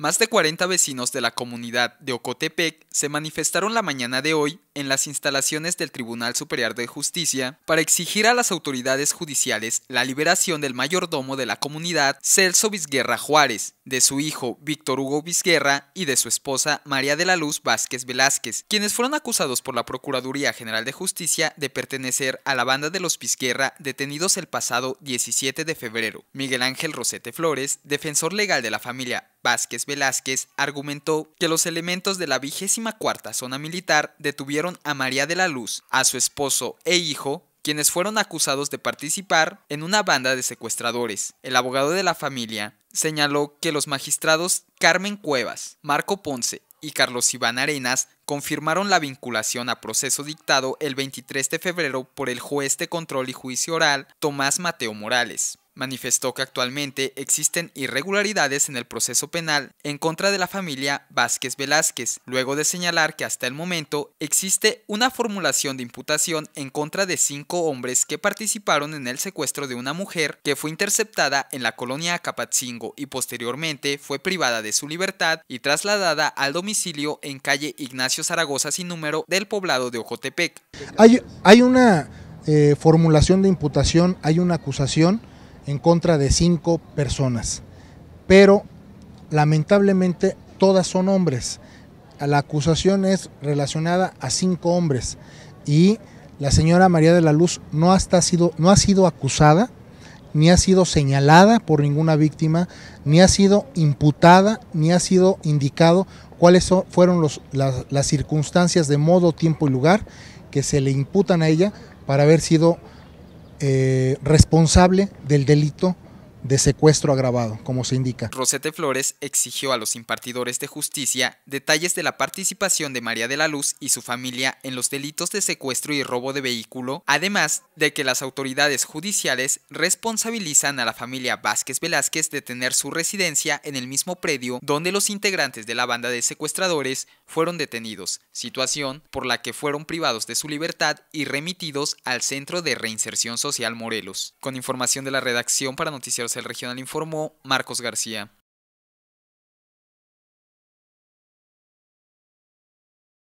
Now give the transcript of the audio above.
Más de 40 vecinos de la comunidad de Ocotepec se manifestaron la mañana de hoy en las instalaciones del Tribunal Superior de Justicia para exigir a las autoridades judiciales la liberación del mayordomo de la comunidad, Celso Vizguerra Juárez, de su hijo Víctor Hugo Vizguerra y de su esposa María de la Luz Vázquez Velázquez, quienes fueron acusados por la Procuraduría General de Justicia de pertenecer a la banda de los Vizguerra detenidos el pasado 17 de febrero. Miguel Ángel Rosete Flores, defensor legal de la familia Vázquez Velázquez argumentó que los elementos de la vigésima cuarta zona militar detuvieron a María de la Luz, a su esposo e hijo, quienes fueron acusados de participar en una banda de secuestradores. El abogado de la familia señaló que los magistrados Carmen Cuevas, Marco Ponce y Carlos Iván Arenas confirmaron la vinculación a proceso dictado el 23 de febrero por el juez de control y juicio oral Tomás Mateo Morales manifestó que actualmente existen irregularidades en el proceso penal en contra de la familia Vázquez Velázquez, luego de señalar que hasta el momento existe una formulación de imputación en contra de cinco hombres que participaron en el secuestro de una mujer que fue interceptada en la colonia Acapatzingo y posteriormente fue privada de su libertad y trasladada al domicilio en calle Ignacio Zaragoza sin número del poblado de Ojotepec. Hay, una eh, formulación de imputación, hay una acusación en contra de cinco personas. Pero lamentablemente todas son hombres. La acusación es relacionada a cinco hombres y la señora María de la Luz no, hasta ha, sido, no ha sido acusada, ni ha sido señalada por ninguna víctima, ni ha sido imputada, ni ha sido indicado cuáles fueron las, las circunstancias de modo, tiempo y lugar que se le imputan a ella para haber sido eh, responsable del delito de secuestro agravado, como se indica. Rosete Flores exigió a los impartidores de justicia detalles de la participación de María de la Luz y su familia en los delitos de secuestro y robo de vehículo, además de que las autoridades judiciales responsabilizan a la familia Vázquez Velázquez de tener su residencia en el mismo predio donde los integrantes de la banda de secuestradores fueron detenidos, situación por la que fueron privados de su libertad y remitidos al Centro de Reinserción Social Morelos. Con información de la redacción para Noticias el regional informó Marcos García.